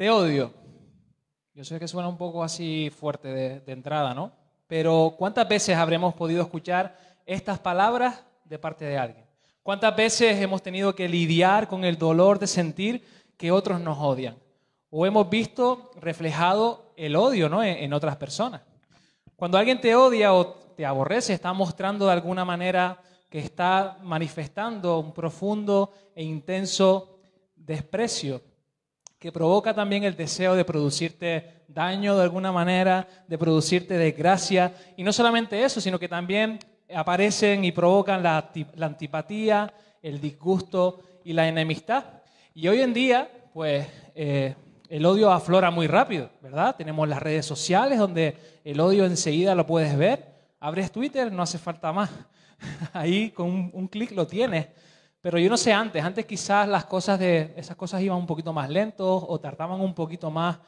te odio. Yo sé que suena un poco así fuerte de, entrada, ¿no? Pero ¿cuántas veces habremos podido escuchar estas palabras de parte de alguien? ¿Cuántas veces hemos tenido que lidiar con el dolor de sentir que otros nos odian? O hemos visto reflejado el odio ¿no? en otras personas. Cuando alguien te odia o te aborrece, está mostrando de alguna manera que está manifestando un profundo e intenso desprecio que provoca también el deseo de producirte daño de alguna manera, de producirte desgracia. Y no solamente eso, sino que también aparecen y provocan la, antipatía, el disgusto y la enemistad. Y hoy en día, pues, eh, el odio aflora muy rápido, ¿verdad? Tenemos las redes sociales donde el odio enseguida lo puedes ver. Abres Twitter, no hace falta más. Ahí con un, un clic lo tienes. Pero yo no sé antes, antes quizás las cosas de esas cosas iban un poquito más lentos o tardaban un poquito más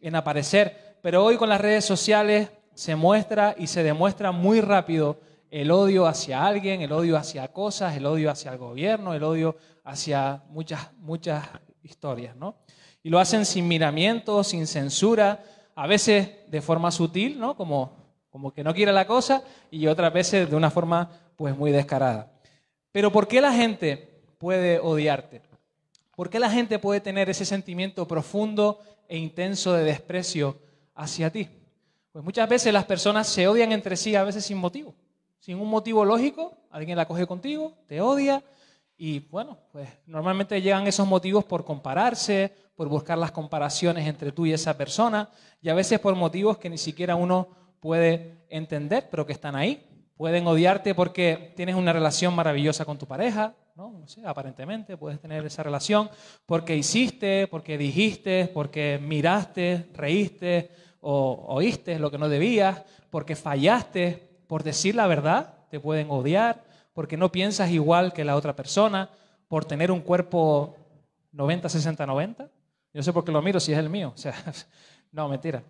en aparecer, pero hoy con las redes sociales se muestra y se demuestra muy rápido el odio hacia alguien, el odio hacia cosas, el odio hacia el gobierno, el odio hacia muchas muchas historias, ¿no? Y lo hacen sin miramiento, sin censura, a veces de forma sutil, ¿no? Como como que no quiere la cosa y otras veces de una forma pues muy descarada. Pero ¿por qué la gente puede odiarte? ¿Por qué la gente puede tener ese sentimiento profundo e intenso de desprecio hacia ti? Pues muchas veces las personas se odian entre sí, a veces sin motivo, sin un motivo lógico. Alguien la coge contigo, te odia y bueno, pues normalmente llegan esos motivos por compararse, por buscar las comparaciones entre tú y esa persona y a veces por motivos que ni siquiera uno puede entender, pero que están ahí. Pueden odiarte porque tienes una relación maravillosa con tu pareja, ¿no? sé, aparentemente puedes tener esa relación porque hiciste, porque dijiste, porque miraste, reíste o oíste lo que no debías, porque fallaste por decir la verdad, te pueden odiar, porque no piensas igual que la otra persona, por tener un cuerpo 90, 60, 90. Yo sé por qué lo miro si es el mío. O sea, no, mentira.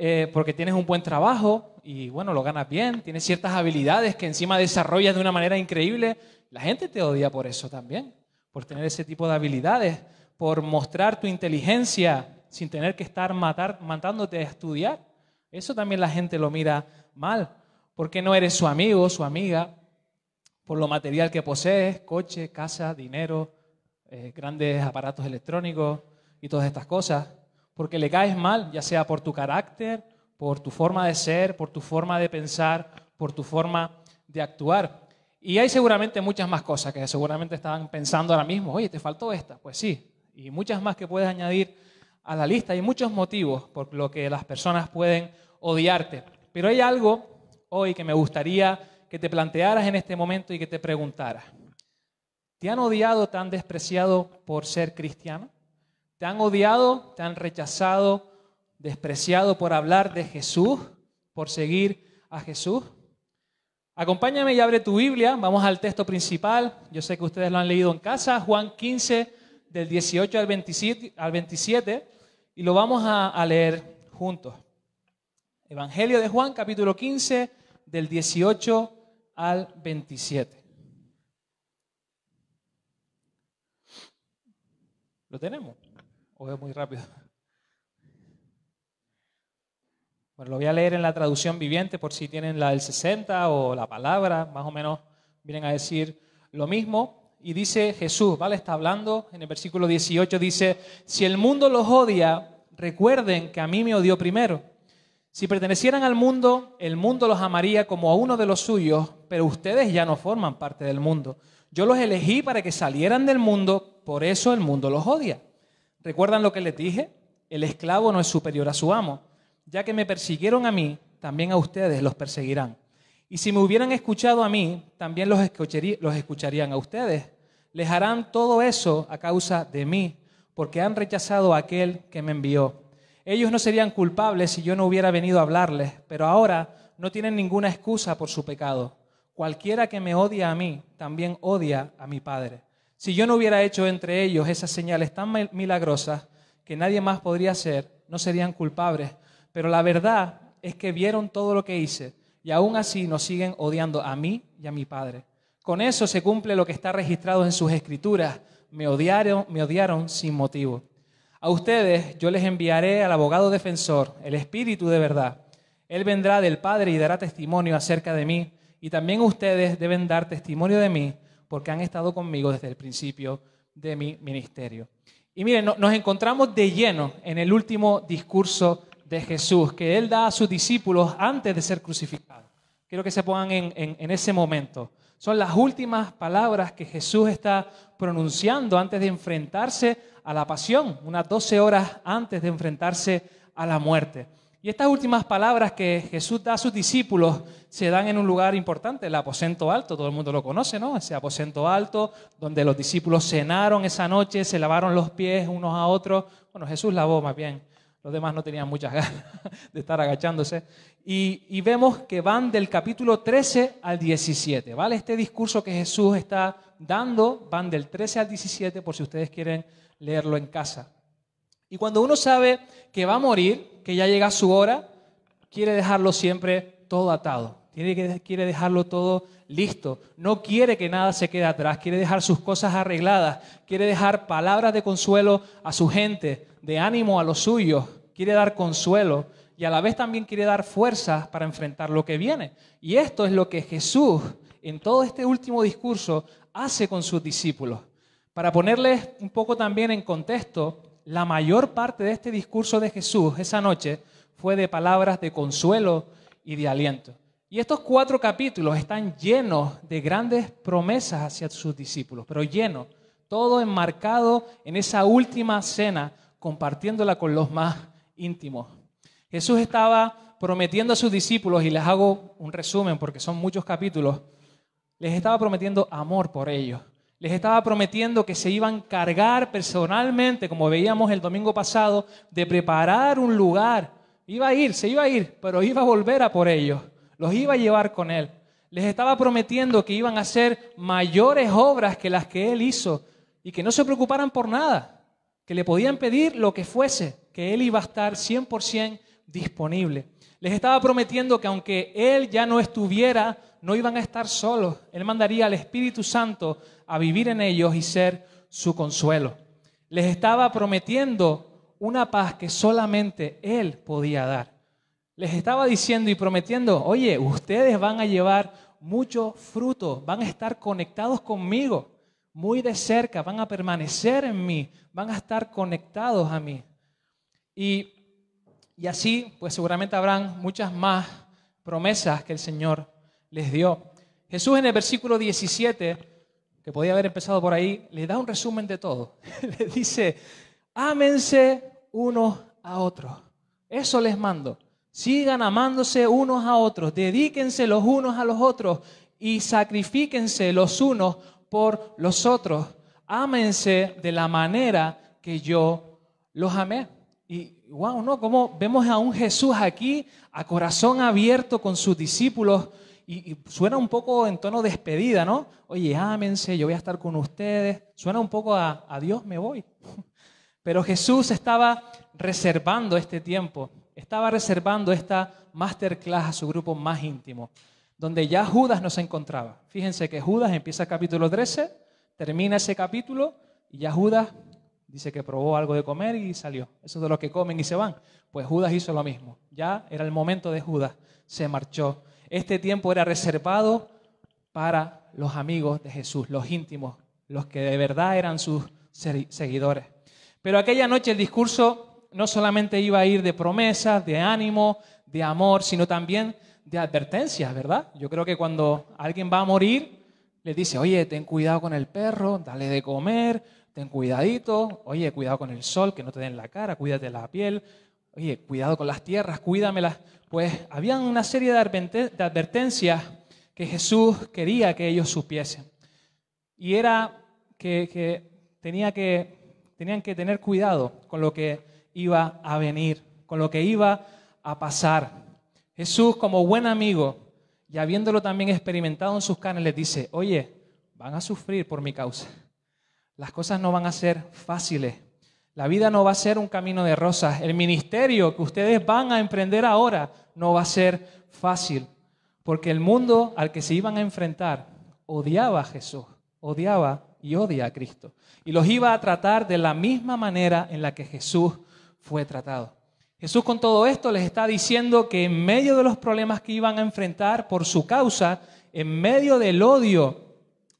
Eh, porque tienes un buen trabajo y bueno, lo ganas bien, tienes ciertas habilidades que encima desarrollas de una manera increíble, la gente te odia por eso también, por tener ese tipo de habilidades, por mostrar tu inteligencia sin tener que estar matar, matándote a estudiar. Eso también la gente lo mira mal, porque no eres su amigo, su amiga, por lo material que posees, coche, casa, dinero, eh, grandes aparatos electrónicos y todas estas cosas porque le caes mal, ya sea por tu carácter, por tu forma de ser, por tu forma de pensar, por tu forma de actuar. Y hay seguramente muchas más cosas que seguramente estaban pensando ahora mismo, oye, te faltó esta, pues sí, y muchas más que puedes añadir a la lista. Hay muchos motivos por lo que las personas pueden odiarte, pero hay algo hoy que me gustaría que te plantearas en este momento y que te preguntaras, ¿te han odiado, tan despreciado por ser cristiano? Te han odiado, te han rechazado, despreciado por hablar de Jesús, por seguir a Jesús. Acompáñame y abre tu Biblia. Vamos al texto principal. Yo sé que ustedes lo han leído en casa, Juan 15, del 18 al 27, y lo vamos a, a leer juntos. Evangelio de Juan, capítulo 15, del 18 al 27. ¿Lo tenemos? o muy rápido. Bueno, lo voy a leer en la traducción viviente por si tienen la del 60 o la palabra, más o menos vienen a decir lo mismo. Y dice Jesús, ¿vale? Está hablando, en el versículo 18 dice, si el mundo los odia, recuerden que a mí me odió primero. Si pertenecieran al mundo, el mundo los amaría como a uno de los suyos, pero ustedes ya no forman parte del mundo. Yo los elegí para que salieran del mundo, por eso el mundo los odia. ¿Recuerdan lo que les dije? El esclavo no es superior a su amo. Ya que me persiguieron a mí, también a ustedes los perseguirán. Y si me hubieran escuchado a mí, también los, escucharían a ustedes. Les harán todo eso a causa de mí, porque han rechazado a aquel que me envió. Ellos no serían culpables si yo no hubiera venido a hablarles, pero ahora no tienen ninguna excusa por su pecado. Cualquiera que me odia a mí, también odia a mi Padre. Si yo no hubiera hecho entre ellos esas señales tan milagrosas que nadie más podría hacer, no serían culpables. Pero la verdad es que vieron todo lo que hice y aún así nos siguen odiando a mí y a mi padre. Con eso se cumple lo que está registrado en sus escrituras. Me odiaron, me odiaron sin motivo. A ustedes yo les enviaré al abogado defensor, el Espíritu de verdad. Él vendrá del Padre y dará testimonio acerca de mí. Y también ustedes deben dar testimonio de mí porque han estado conmigo desde el principio de mi ministerio. Y miren, nos encontramos de lleno en el último discurso de Jesús que él da a sus discípulos antes de ser crucificado. Quiero que se pongan en, en ese momento. Son las últimas palabras que Jesús está pronunciando antes de enfrentarse a la pasión, unas 12 horas antes de enfrentarse a la muerte. Y estas últimas palabras que Jesús da a sus discípulos se dan en un lugar importante, el aposento alto, todo el mundo lo conoce, ¿no? Ese aposento alto donde los discípulos cenaron esa noche, se lavaron los pies unos a otros. Bueno, Jesús lavó más bien, los demás no tenían muchas ganas de estar agachándose. Y, vemos que van del capítulo 13 al 17, ¿vale? Este discurso que Jesús está dando van del 13 al 17 por si ustedes quieren leerlo en casa. Y cuando uno sabe que va a morir, que ya llega su hora, quiere dejarlo siempre todo atado, quiere dejarlo todo listo, no quiere que nada se quede atrás, quiere dejar sus cosas arregladas, quiere dejar palabras de consuelo a su gente, de ánimo a los suyos, quiere dar consuelo y a la vez también quiere dar fuerzas para enfrentar lo que viene. Y esto es lo que Jesús en todo este último discurso hace con sus discípulos. Para ponerles un poco también en contexto, la mayor parte de este discurso de Jesús esa noche fue de palabras de consuelo y de aliento. Y estos cuatro capítulos están llenos de grandes promesas hacia sus discípulos, pero llenos, todo enmarcado en esa última cena, compartiéndola con los más íntimos. Jesús estaba prometiendo a sus discípulos, y les hago un resumen porque son muchos capítulos, les estaba prometiendo amor por ellos, les estaba prometiendo que se iban a cargar personalmente, como veíamos el domingo pasado, de preparar un lugar. Iba a ir, se iba a ir, pero iba a volver a por ellos. Los iba a llevar con él. Les estaba prometiendo que iban a hacer mayores obras que las que él hizo y que no se preocuparan por nada, que le podían pedir lo que fuese, que él iba a estar 100% disponible. Les estaba prometiendo que aunque él ya no estuviera, no iban a estar solos. Él mandaría al Espíritu Santo a vivir en ellos y ser su consuelo. Les estaba prometiendo una paz que solamente Él podía dar. Les estaba diciendo y prometiendo, oye, ustedes van a llevar mucho fruto, van a estar conectados conmigo, muy de cerca, van a permanecer en mí, van a estar conectados a mí. Y, así, pues seguramente habrán muchas más promesas que el Señor les dio. Jesús en el versículo 17 que podía haber empezado por ahí, le da un resumen de todo. le dice, ámense unos a otros. Eso les mando. Sigan amándose unos a otros, dedíquense los unos a los otros y sacrifíquense los unos por los otros. Ámense de la manera que yo los amé. Y wow, ¿no? Como vemos a un Jesús aquí a corazón abierto con sus discípulos y, suena un poco en tono despedida, ¿no? Oye, ámense, yo voy a estar con ustedes. Suena un poco a, adiós, me voy. Pero Jesús estaba reservando este tiempo, estaba reservando esta masterclass a su grupo más íntimo, donde ya Judas no se encontraba. Fíjense que Judas empieza el capítulo 13, termina ese capítulo y ya Judas dice que probó algo de comer y salió. Eso de los que comen y se van. Pues Judas hizo lo mismo. Ya era el momento de Judas. Se marchó este tiempo era reservado para los amigos de Jesús, los íntimos, los que de verdad eran sus seguidores. Pero aquella noche el discurso no solamente iba a ir de promesas, de ánimo, de amor, sino también de advertencias, ¿verdad? Yo creo que cuando alguien va a morir, le dice, oye, ten cuidado con el perro, dale de comer, ten cuidadito, oye, cuidado con el sol, que no te den la cara, cuídate la piel, oye, cuidado con las tierras, cuídamelas. Pues había una serie de, advertencias que Jesús quería que ellos supiesen. Y era que, que tenían que tener cuidado con lo que iba a venir, con lo que iba a pasar. Jesús, como buen amigo, y habiéndolo también experimentado en sus carnes, les dice, oye, van a sufrir por mi causa. Las cosas no van a ser fáciles la vida no va a ser un camino de rosas. El ministerio que ustedes van a emprender ahora no va a ser fácil, porque el mundo al que se iban a enfrentar odiaba a Jesús, odiaba y odia a Cristo. Y los iba a tratar de la misma manera en la que Jesús fue tratado. Jesús con todo esto les está diciendo que en medio de los problemas que iban a enfrentar por su causa, en medio del odio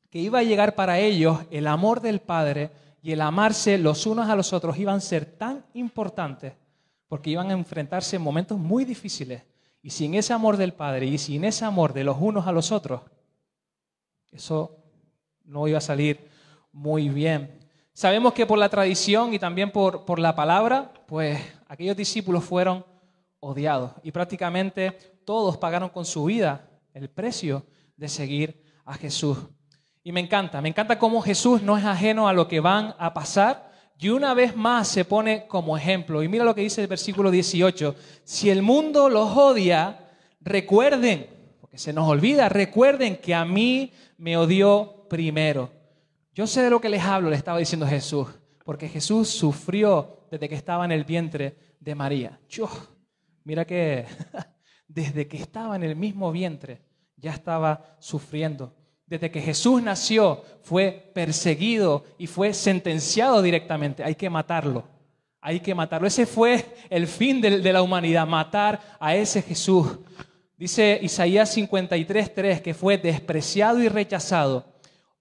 que iba a llegar para ellos, el amor del Padre, y el amarse los unos a los otros iban a ser tan importantes porque iban a enfrentarse en momentos muy difíciles. Y sin ese amor del Padre y sin ese amor de los unos a los otros, eso no iba a salir muy bien. Sabemos que por la tradición y también por, por la palabra, pues aquellos discípulos fueron odiados y prácticamente todos pagaron con su vida el precio de seguir a Jesús. Y me encanta, me encanta cómo Jesús no es ajeno a lo que van a pasar y una vez más se pone como ejemplo. Y mira lo que dice el versículo 18, si el mundo los odia, recuerden, porque se nos olvida, recuerden que a mí me odió primero. Yo sé de lo que les hablo, le estaba diciendo Jesús, porque Jesús sufrió desde que estaba en el vientre de María. mira que desde que estaba en el mismo vientre ya estaba sufriendo desde que Jesús nació, fue perseguido y fue sentenciado directamente. Hay que matarlo. Hay que matarlo. Ese fue el fin de, la humanidad, matar a ese Jesús. Dice Isaías 53:3 que fue despreciado y rechazado,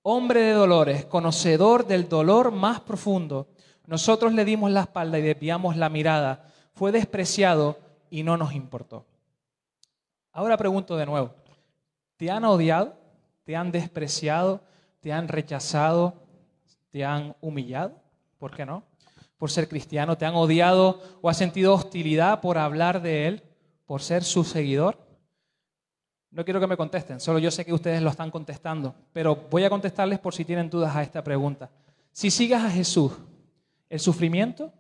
hombre de dolores, conocedor del dolor más profundo. Nosotros le dimos la espalda y desviamos la mirada. Fue despreciado y no nos importó. Ahora pregunto de nuevo, ¿te han odiado? te han despreciado, te han rechazado, te han humillado, ¿por qué no? Por ser cristiano, te han odiado o has sentido hostilidad por hablar de Él, por ser su seguidor. No quiero que me contesten, solo yo sé que ustedes lo están contestando, pero voy a contestarles por si tienen dudas a esta pregunta. Si sigas a Jesús, el sufrimiento,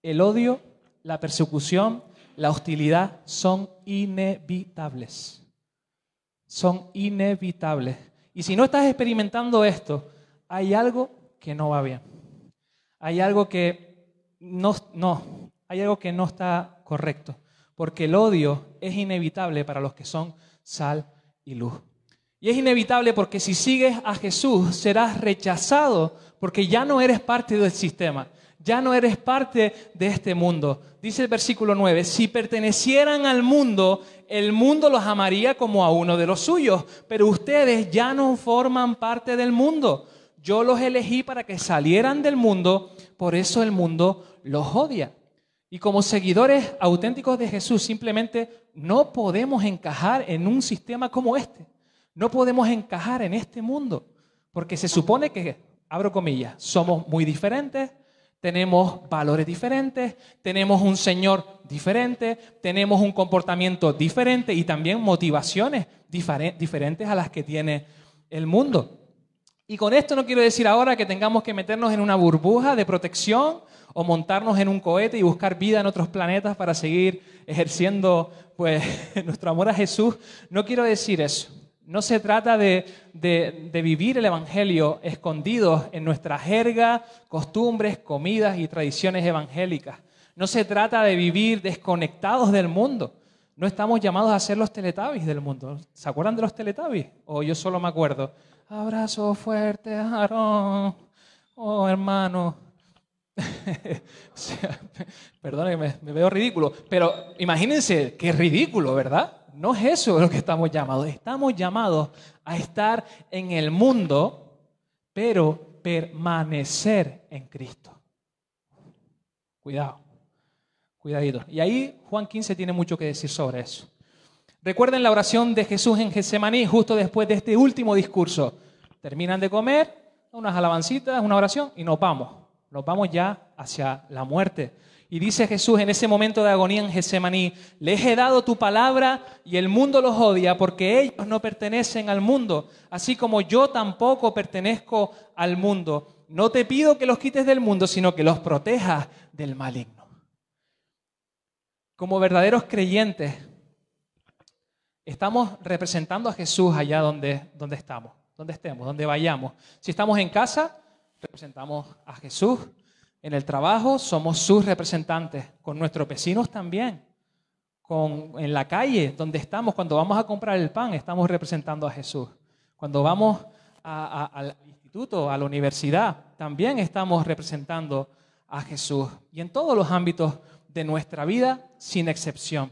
el odio, la persecución, la hostilidad son inevitables son inevitables. Y si no estás experimentando esto, hay algo que no va bien. Hay algo que no, hay algo que no está correcto. Porque el odio es inevitable para los que son sal y luz. Y es inevitable porque si sigues a Jesús serás rechazado porque ya no eres parte del sistema. Ya no eres parte de este mundo. Dice el versículo 9, si pertenecieran al mundo, el mundo los amaría como a uno de los suyos, pero ustedes ya no forman parte del mundo. Yo los elegí para que salieran del mundo, por eso el mundo los odia. Y como seguidores auténticos de Jesús, simplemente no podemos encajar en un sistema como este. No podemos encajar en este mundo, porque se supone que, abro comillas, somos muy diferentes, tenemos valores diferentes, tenemos un Señor diferente, tenemos un comportamiento diferente y también motivaciones diferentes a las que tiene el mundo. Y con esto no quiero decir ahora que tengamos que meternos en una burbuja de protección o montarnos en un cohete y buscar vida en otros planetas para seguir ejerciendo pues, nuestro amor a Jesús. No quiero decir eso. No se trata de, vivir el Evangelio escondidos en nuestra jerga, costumbres, comidas y tradiciones evangélicas. No se trata de vivir desconectados del mundo. No estamos llamados a ser los teletabis del mundo. ¿Se acuerdan de los teletabis? O yo solo me acuerdo. Abrazo fuerte, Aarón. Oh, hermano. me veo ridículo. Pero imagínense, qué ridículo, ¿verdad? No es eso lo que estamos llamados. Estamos llamados a estar en el mundo, pero permanecer en Cristo. Cuidado, cuidadito. Y ahí Juan 15 tiene mucho que decir sobre eso. Recuerden la oración de Jesús en Getsemaní justo después de este último discurso. Terminan de comer, unas alabancitas, una oración y nos vamos. Nos vamos ya hacia la muerte. Y dice Jesús en ese momento de agonía en Getsemaní, les he dado tu palabra y el mundo los odia porque ellos no pertenecen al mundo, así como yo tampoco pertenezco al mundo. No te pido que los quites del mundo, sino que los protejas del maligno. Como verdaderos creyentes, estamos representando a Jesús allá donde, donde estamos, donde estemos, donde vayamos. Si estamos en casa, representamos a Jesús. En el trabajo somos sus representantes, con nuestros vecinos también, con, en la calle donde estamos, cuando vamos a comprar el pan, estamos representando a Jesús. Cuando vamos al instituto, a la universidad, también estamos representando a Jesús. Y en todos los ámbitos de nuestra vida, sin excepción.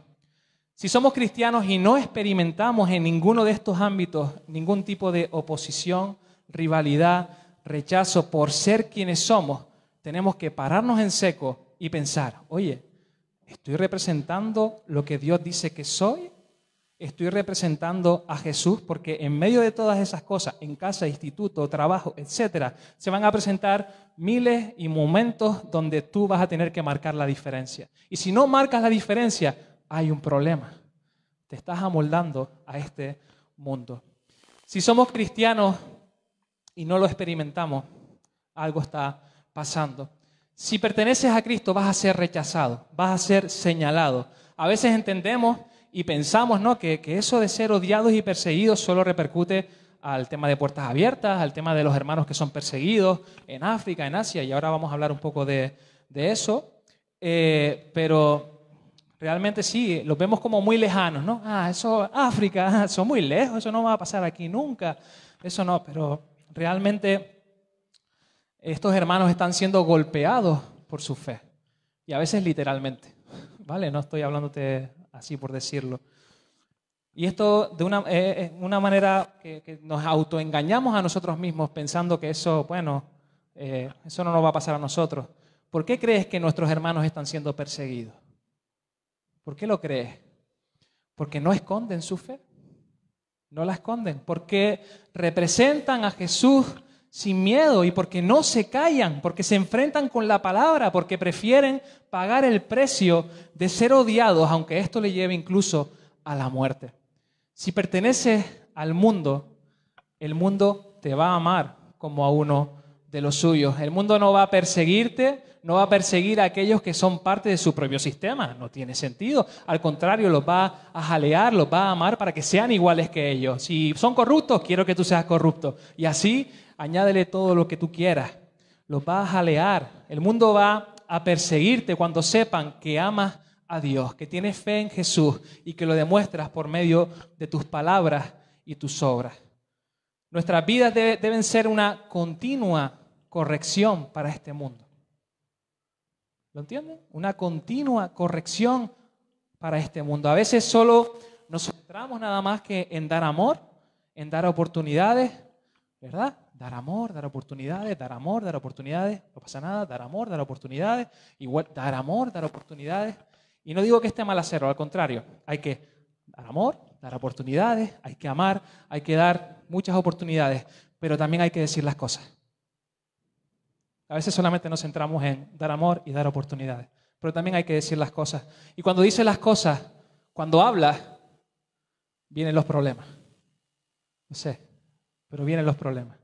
Si somos cristianos y no experimentamos en ninguno de estos ámbitos ningún tipo de oposición, rivalidad, rechazo por ser quienes somos, tenemos que pararnos en seco y pensar, oye, ¿estoy representando lo que Dios dice que soy? ¿Estoy representando a Jesús? Porque en medio de todas esas cosas, en casa, instituto, trabajo, etcétera, se van a presentar miles y momentos donde tú vas a tener que marcar la diferencia. Y si no marcas la diferencia, hay un problema. Te estás amoldando a este mundo. Si somos cristianos y no lo experimentamos, algo está pasando. Si perteneces a Cristo vas a ser rechazado, vas a ser señalado. A veces entendemos y pensamos ¿no? que, eso de ser odiados y perseguidos solo repercute al tema de puertas abiertas, al tema de los hermanos que son perseguidos en África, en Asia, y ahora vamos a hablar un poco de, eso. Eh, pero realmente sí, los vemos como muy lejanos, ¿no? Ah, eso, África, son muy lejos, eso no va a pasar aquí nunca, eso no, pero realmente estos hermanos están siendo golpeados por su fe. Y a veces literalmente. ¿Vale? No estoy hablándote así por decirlo. Y esto de una, eh, eh, manera que, nos autoengañamos a nosotros mismos pensando que eso, bueno, eh, eso no nos va a pasar a nosotros. ¿Por qué crees que nuestros hermanos están siendo perseguidos? ¿Por qué lo crees? Porque no esconden su fe. No la esconden. Porque representan a Jesús sin miedo y porque no se callan, porque se enfrentan con la palabra, porque prefieren pagar el precio de ser odiados, aunque esto le lleve incluso a la muerte. Si perteneces al mundo, el mundo te va a amar como a uno de los suyos. El mundo no va a perseguirte, no va a perseguir a aquellos que son parte de su propio sistema, no tiene sentido. Al contrario, los va a jalear, los va a amar para que sean iguales que ellos. Si son corruptos, quiero que tú seas corrupto. Y así añádele todo lo que tú quieras. Los vas a jalear. El mundo va a perseguirte cuando sepan que amas a Dios, que tienes fe en Jesús y que lo demuestras por medio de tus palabras y tus obras. Nuestras vidas deben ser una continua corrección para este mundo. ¿Lo entienden? Una continua corrección para este mundo. A veces solo nos centramos nada más que en dar amor, en dar oportunidades, ¿verdad? Dar amor, dar oportunidades, dar amor, dar oportunidades, no pasa nada, dar amor, dar oportunidades, igual, dar amor, dar oportunidades. Y no digo que esté mal hacerlo, al contrario, hay que dar amor, dar oportunidades, hay que amar, hay que dar muchas oportunidades, pero también hay que decir las cosas. A veces solamente nos centramos en dar amor y dar oportunidades, pero también hay que decir las cosas. Y cuando dice las cosas, cuando habla, vienen los problemas. No sé, pero vienen los problemas.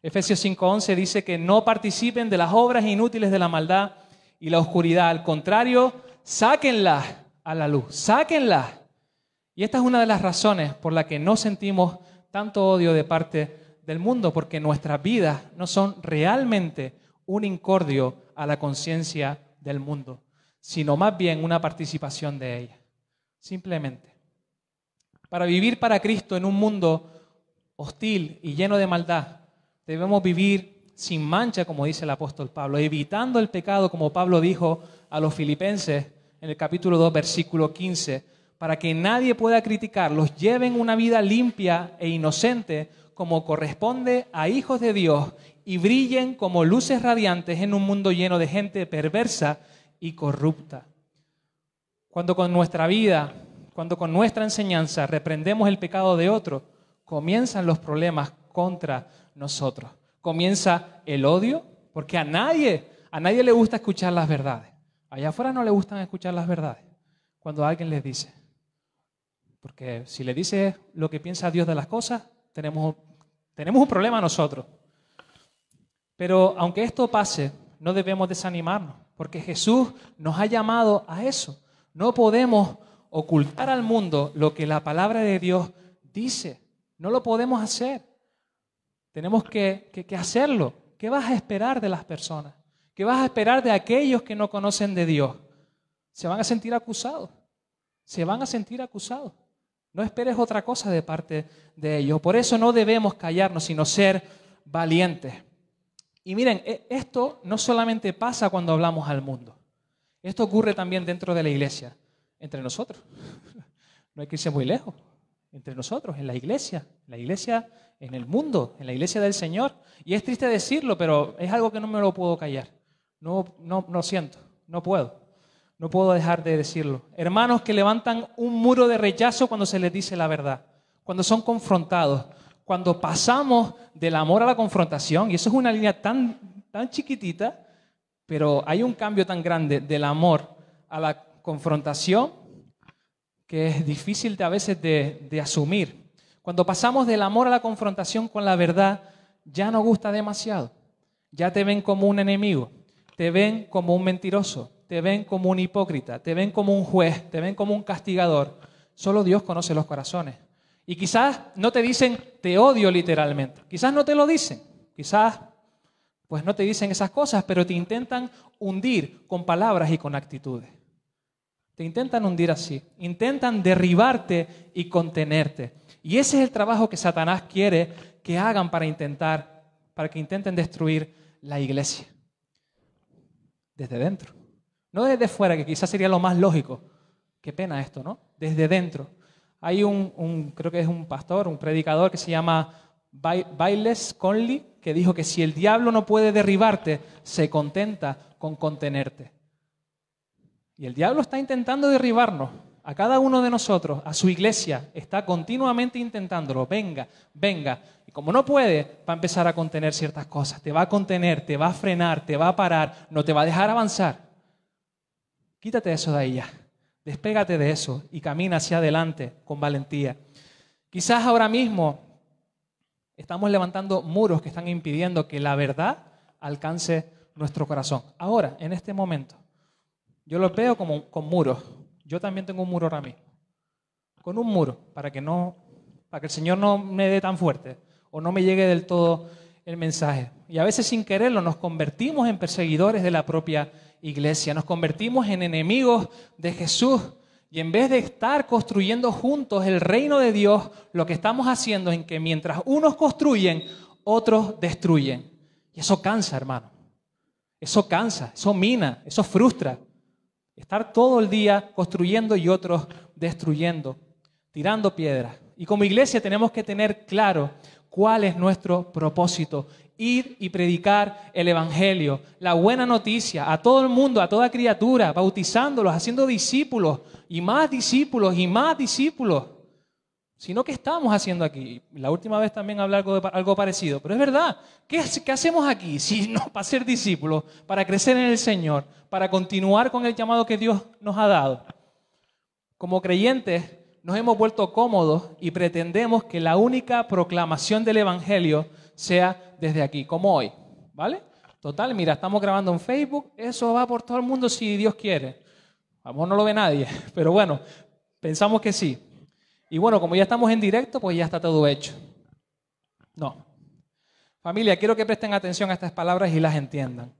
Efesios 5:11 dice que no participen de las obras inútiles de la maldad y la oscuridad. Al contrario, sáquenlas a la luz, sáquenlas. Y esta es una de las razones por la que no sentimos tanto odio de parte del mundo, porque nuestras vidas no son realmente un incordio a la conciencia del mundo, sino más bien una participación de ella. Simplemente. Para vivir para Cristo en un mundo hostil y lleno de maldad, Debemos vivir sin mancha, como dice el apóstol Pablo, evitando el pecado, como Pablo dijo a los filipenses en el capítulo 2, versículo 15, para que nadie pueda criticarlos, lleven una vida limpia e inocente como corresponde a hijos de Dios y brillen como luces radiantes en un mundo lleno de gente perversa y corrupta. Cuando con nuestra vida, cuando con nuestra enseñanza reprendemos el pecado de otro, comienzan los problemas contra nosotros. Comienza el odio, porque a nadie, a nadie le gusta escuchar las verdades. Allá afuera no le gustan escuchar las verdades cuando alguien les dice. Porque si le dice lo que piensa Dios de las cosas, tenemos, tenemos un problema nosotros. Pero aunque esto pase, no debemos desanimarnos, porque Jesús nos ha llamado a eso. No podemos ocultar al mundo lo que la palabra de Dios dice. No lo podemos hacer. Tenemos que, hacerlo. ¿Qué vas a esperar de las personas? ¿Qué vas a esperar de aquellos que no conocen de Dios? Se van a sentir acusados. Se van a sentir acusados. No esperes otra cosa de parte de ellos. Por eso no debemos callarnos, sino ser valientes. Y miren, e, esto no solamente pasa cuando hablamos al mundo. Esto ocurre también dentro de la iglesia, entre nosotros. No hay que irse muy lejos entre nosotros, en la iglesia, en la iglesia, en el mundo, en la iglesia del Señor. Y es triste decirlo, pero es algo que no me lo puedo callar. No, no, no siento, no puedo. No puedo dejar de decirlo. Hermanos que levantan un muro de rechazo cuando se les dice la verdad, cuando son confrontados, cuando pasamos del amor a la confrontación, y eso es una línea tan, tan chiquitita, pero hay un cambio tan grande del amor a la confrontación que es difícil a veces de, de asumir. Cuando pasamos del amor a la confrontación con la verdad, ya no gusta demasiado. Ya te ven como un enemigo, te ven como un mentiroso, te ven como un hipócrita, te ven como un juez, te ven como un castigador. Solo Dios conoce los corazones. Y quizás no te dicen, te odio literalmente. Quizás no te lo dicen. Quizás pues no te dicen esas cosas, pero te intentan hundir con palabras y con actitudes. Te intentan hundir así, intentan derribarte y contenerte. Y ese es el trabajo que Satanás quiere que hagan para intentar, para que intenten destruir la iglesia. Desde dentro. No desde fuera, que quizás sería lo más lógico. Qué pena esto, ¿no? Desde dentro. Hay un, creo que es un pastor, un predicador que se llama Bailes Conley, que dijo que si el diablo no puede derribarte, se contenta con contenerte. Y el diablo está intentando derribarnos, a cada uno de nosotros, a su iglesia, está continuamente intentándolo, venga, venga. Y como no puede, va a empezar a contener ciertas cosas, te va a contener, te va a frenar, te va a parar, no te va a dejar avanzar. Quítate eso de ahí ya, despégate de eso y camina hacia adelante con valentía. Quizás ahora mismo estamos levantando muros que están impidiendo que la verdad alcance nuestro corazón. Ahora, en este momento. Yo los veo como con muros. Yo también tengo un muro ahora mismo. Con un muro, para que no, para que el Señor no me dé tan fuerte o no me llegue del todo el mensaje. Y a veces sin quererlo nos convertimos en perseguidores de la propia iglesia, nos convertimos en enemigos de Jesús. Y en vez de estar construyendo juntos el reino de Dios, lo que estamos haciendo es que mientras unos construyen, otros destruyen. Y eso cansa, hermano. Eso cansa, eso mina, eso frustra. Estar todo el día construyendo y otros destruyendo, tirando piedras. Y como iglesia tenemos que tener claro cuál es nuestro propósito. Ir y predicar el Evangelio, la buena noticia a todo el mundo, a toda criatura, bautizándolos, haciendo discípulos y más discípulos y más discípulos sino que estamos haciendo aquí. La última vez también hablé algo, algo parecido, pero es verdad. ¿Qué, hacemos aquí? Si no, para ser discípulos, para crecer en el Señor, para continuar con el llamado que Dios nos ha dado. Como creyentes nos hemos vuelto cómodos y pretendemos que la única proclamación del Evangelio sea desde aquí, como hoy. ¿Vale? Total, mira, estamos grabando en Facebook, eso va por todo el mundo si Dios quiere. vamos no lo ve nadie, pero bueno, pensamos que sí. Y bueno, como ya estamos en directo, pues ya está todo hecho. No. Familia, quiero que presten atención a estas palabras y las entiendan.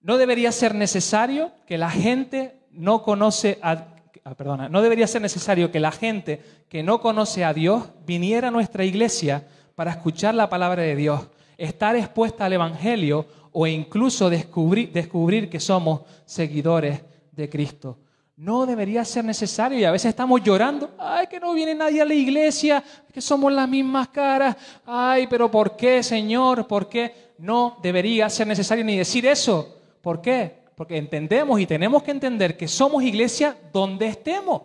No debería ser necesario que la gente no conoce a, ah, perdona, no debería ser necesario que la gente que no conoce a Dios viniera a nuestra iglesia para escuchar la palabra de Dios, estar expuesta al evangelio o incluso descubrir, descubrir que somos seguidores de Cristo. No debería ser necesario y a veces estamos llorando, ay, que no viene nadie a la iglesia, que somos las mismas caras, ay, pero ¿por qué, Señor? ¿Por qué? No debería ser necesario ni decir eso. ¿Por qué? Porque entendemos y tenemos que entender que somos iglesia donde estemos.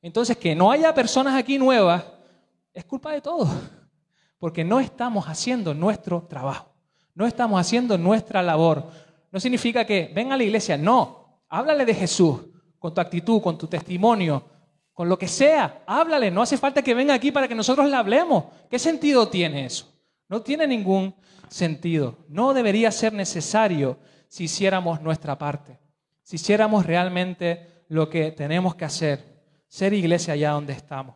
Entonces, que no haya personas aquí nuevas es culpa de todos, porque no estamos haciendo nuestro trabajo, no estamos haciendo nuestra labor. No significa que venga a la iglesia, no, háblale de Jesús, con tu actitud, con tu testimonio, con lo que sea. Háblale, no hace falta que venga aquí para que nosotros le hablemos. ¿Qué sentido tiene eso? No tiene ningún sentido. No debería ser necesario si hiciéramos nuestra parte, si hiciéramos realmente lo que tenemos que hacer, ser iglesia allá donde estamos.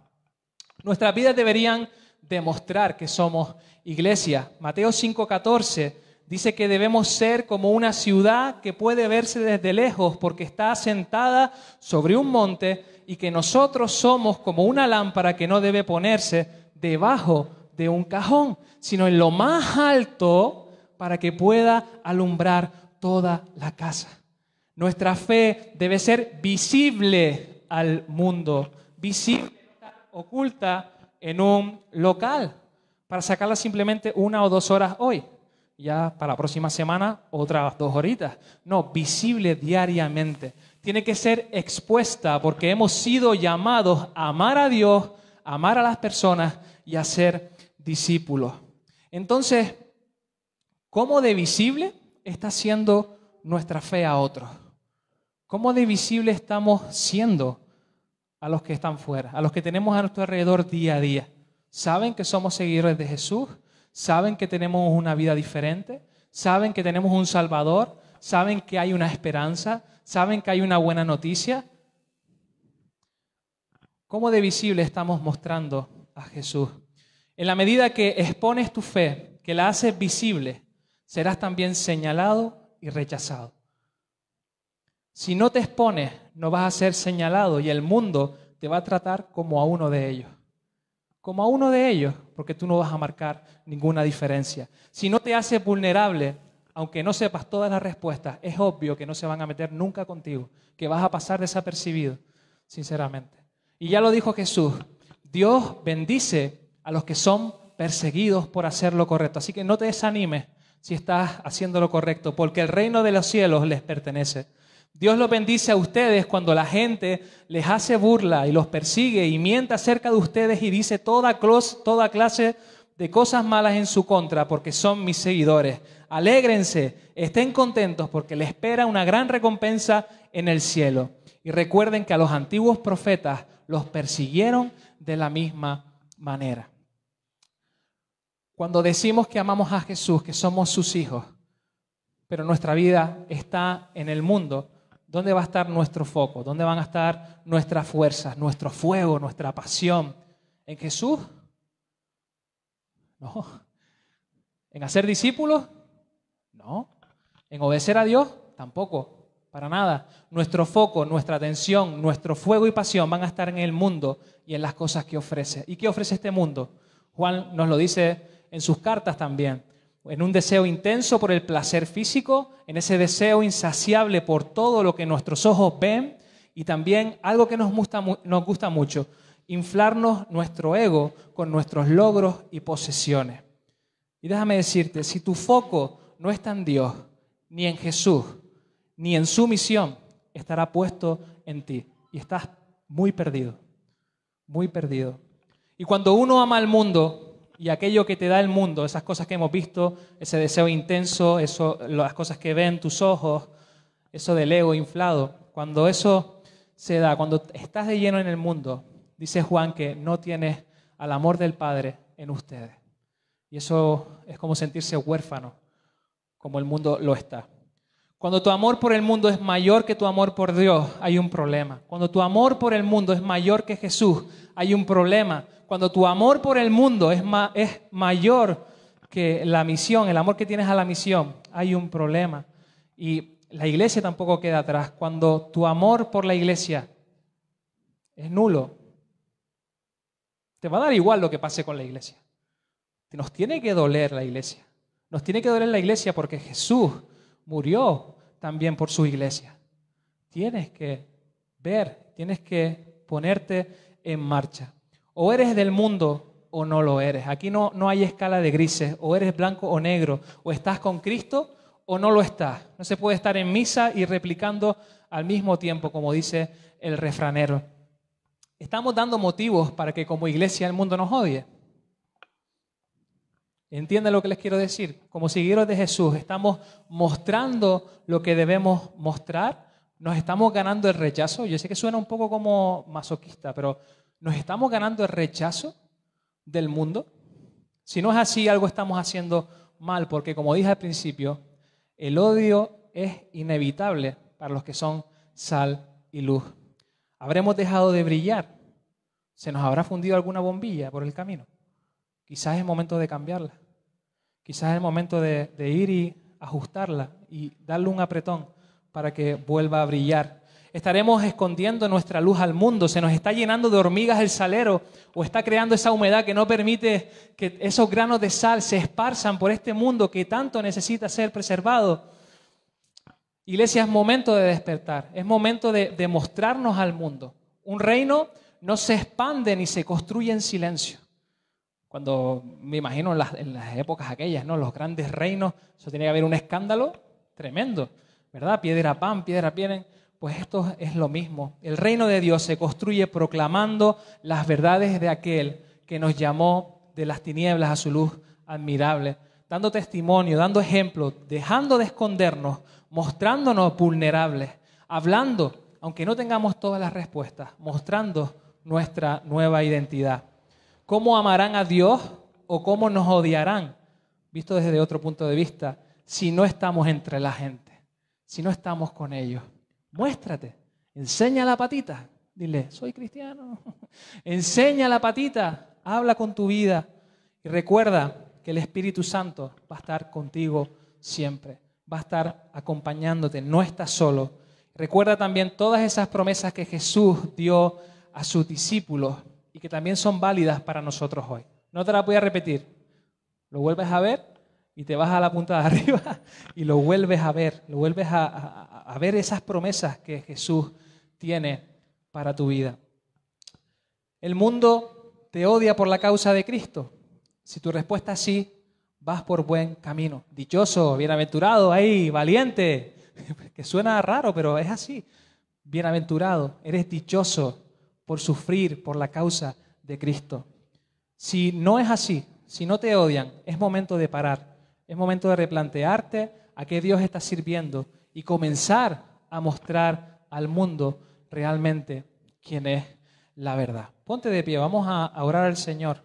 Nuestras vidas deberían demostrar que somos iglesia. Mateo 5:14 Dice que debemos ser como una ciudad que puede verse desde lejos porque está asentada sobre un monte y que nosotros somos como una lámpara que no debe ponerse debajo de un cajón, sino en lo más alto para que pueda alumbrar toda la casa. Nuestra fe debe ser visible al mundo, visible, oculta en un local, para sacarla simplemente una o dos horas hoy ya para la próxima semana otras dos horitas. No, visible diariamente. Tiene que ser expuesta porque hemos sido llamados a amar a Dios, a amar a las personas y a ser discípulos. Entonces, ¿cómo de visible está siendo nuestra fe a otros? ¿Cómo de visible estamos siendo a los que están fuera, a los que tenemos a nuestro alrededor día a día? ¿Saben que somos seguidores de Jesús? saben que tenemos una vida diferente, saben que tenemos un Salvador, saben que hay una esperanza, saben que hay una buena noticia. ¿Cómo de visible estamos mostrando a Jesús? En la medida que expones tu fe, que la haces visible, serás también señalado y rechazado. Si no te expones, no vas a ser señalado y el mundo te va a tratar como a uno de ellos. Como a uno de ellos, porque tú no vas a marcar ninguna diferencia. Si no te hace vulnerable, aunque no sepas todas las respuestas, es obvio que no se van a meter nunca contigo, que vas a pasar desapercibido, sinceramente. Y ya lo dijo Jesús, Dios bendice a los que son perseguidos por hacer lo correcto. Así que no te desanimes si estás haciendo lo correcto, porque el reino de los cielos les pertenece. Dios los bendice a ustedes cuando la gente les hace burla y los persigue y mienta acerca de ustedes y dice toda, toda clase de cosas malas en su contra porque son mis seguidores. Alégrense, estén contentos porque les espera una gran recompensa en el cielo. Y recuerden que a los antiguos profetas los persiguieron de la misma manera. Cuando decimos que amamos a Jesús, que somos sus hijos, pero nuestra vida está en el mundo, ¿Dónde va a estar nuestro foco? ¿Dónde van a estar nuestras fuerzas, nuestro fuego, nuestra pasión? ¿En Jesús? No. ¿En hacer discípulos? No. ¿En obedecer a Dios? Tampoco. Para nada. Nuestro foco, nuestra atención, nuestro fuego y pasión van a estar en el mundo y en las cosas que ofrece. ¿Y qué ofrece este mundo? Juan nos lo dice en sus cartas también en un deseo intenso por el placer físico, en ese deseo insaciable por todo lo que nuestros ojos ven y también algo que nos gusta, nos gusta mucho, inflarnos nuestro ego con nuestros logros y posesiones. Y déjame decirte, si tu foco no está en Dios, ni en Jesús, ni en su misión, estará puesto en ti. Y estás muy perdido, muy perdido. Y cuando uno ama al mundo, y aquello que te da el mundo, esas cosas que hemos visto, ese deseo intenso, eso, las cosas que ven tus ojos, eso del ego inflado, cuando eso se da, cuando estás de lleno en el mundo, dice Juan que no tienes al amor del Padre en ustedes. Y eso es como sentirse huérfano, como el mundo lo está. Cuando tu amor por el mundo es mayor que tu amor por Dios, hay un problema. Cuando tu amor por el mundo es mayor que Jesús, hay un problema. Cuando tu amor por el mundo es, es mayor que la misión, el amor que tienes a la misión, hay un problema. Y la iglesia tampoco queda atrás. Cuando tu amor por la iglesia es nulo, te va a dar igual lo que pase con la iglesia. Nos tiene que doler la iglesia. Nos tiene que doler la iglesia porque Jesús murió también por su iglesia. Tienes que ver, tienes que ponerte en marcha. O eres del mundo o no lo eres. Aquí no, no hay escala de grises. O eres blanco o negro. O estás con Cristo o no lo estás. No se puede estar en misa y replicando al mismo tiempo, como dice el refranero. Estamos dando motivos para que como iglesia el mundo nos odie. ¿Entienden lo que les quiero decir. Como seguidores de Jesús, estamos mostrando lo que debemos mostrar. Nos estamos ganando el rechazo. Yo sé que suena un poco como masoquista, pero nos estamos ganando el rechazo del mundo. Si no es así, algo estamos haciendo mal, porque como dije al principio, el odio es inevitable para los que son sal y luz. Habremos dejado de brillar. Se nos habrá fundido alguna bombilla por el camino. Quizás es momento de cambiarla. Quizás es momento de, ir y ajustarla y darle un apretón para que vuelva a brillar. Estaremos escondiendo nuestra luz al mundo. Se nos está llenando de hormigas el salero o está creando esa humedad que no permite que esos granos de sal se esparzan por este mundo que tanto necesita ser preservado. Iglesia, es momento de despertar. Es momento de, de mostrarnos al mundo. Un reino no se expande ni se construye en silencio cuando me imagino en las, épocas aquellas, ¿no? Los grandes reinos, eso tiene que haber un escándalo tremendo, ¿verdad? Piedra pan, piedra piel, Pues esto es lo mismo. El reino de Dios se construye proclamando las verdades de aquel que nos llamó de las tinieblas a su luz admirable, dando testimonio, dando ejemplo, dejando de escondernos, mostrándonos vulnerables, hablando, aunque no tengamos todas las respuestas, mostrando nuestra nueva identidad. ¿Cómo amarán a Dios o cómo nos odiarán? Visto desde otro punto de vista, si no estamos entre la gente, si no estamos con ellos. Muéstrate, enseña la patita, dile, soy cristiano, enseña la patita, habla con tu vida y recuerda que el Espíritu Santo va a estar contigo siempre, va a estar acompañándote, no estás solo. Recuerda también todas esas promesas que Jesús dio a sus discípulos que también son válidas para nosotros hoy. No te la voy a repetir. Lo vuelves a ver y te vas a la punta de arriba y lo vuelves a ver, lo vuelves a, a ver esas promesas que Jesús tiene para tu vida. El mundo te odia por la causa de Cristo. Si tu respuesta es sí, vas por buen camino. Dichoso, bienaventurado, ahí, valiente, que suena raro, pero es así. Bienaventurado, eres dichoso, por sufrir por la causa de Cristo. Si no es así, si no te odian, es momento de parar, es momento de replantearte a qué Dios está sirviendo y comenzar a mostrar al mundo realmente quién es la verdad. Ponte de pie, vamos a orar al Señor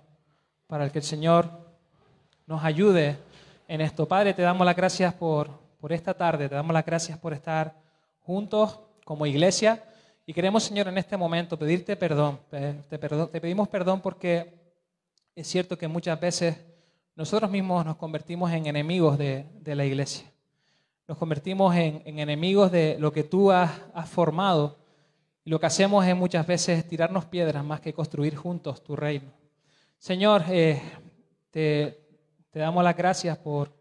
para que el Señor nos ayude en esto. Padre, te damos las gracias por, por esta tarde, te damos las gracias por estar juntos como iglesia. Y queremos, Señor, en este momento pedirte perdón. Te, perdón, te pedimos perdón porque es cierto que muchas veces nosotros mismos nos convertimos en enemigos de, de la iglesia. Nos convertimos en, enemigos de lo que tú has, has formado. Y lo que hacemos es muchas veces tirarnos piedras más que construir juntos tu reino. Señor, eh, te, te, damos las gracias por,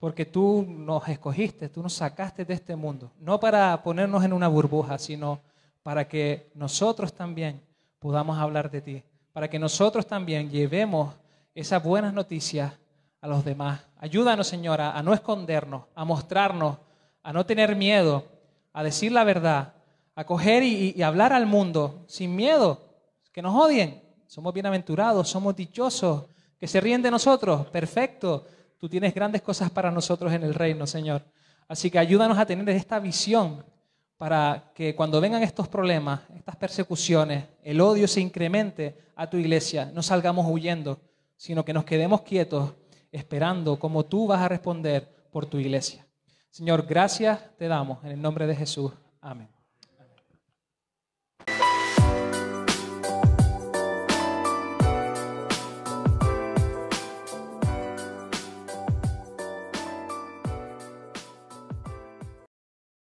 porque tú nos escogiste, tú nos sacaste de este mundo. No para ponernos en una burbuja, sino para que nosotros también podamos hablar de ti, para que nosotros también llevemos esas buenas noticias a los demás. Ayúdanos, Señora, a no escondernos, a mostrarnos, a no tener miedo, a decir la verdad, a coger y, y hablar al mundo sin miedo, que nos odien. Somos bienaventurados, somos dichosos, que se ríen de nosotros. Perfecto, tú tienes grandes cosas para nosotros en el reino, Señor. Así que ayúdanos a tener esta visión para que cuando vengan estos problemas, estas persecuciones, el odio se incremente a tu iglesia, no salgamos huyendo, sino que nos quedemos quietos esperando cómo tú vas a responder por tu iglesia. Señor, gracias te damos en el nombre de Jesús. Amén.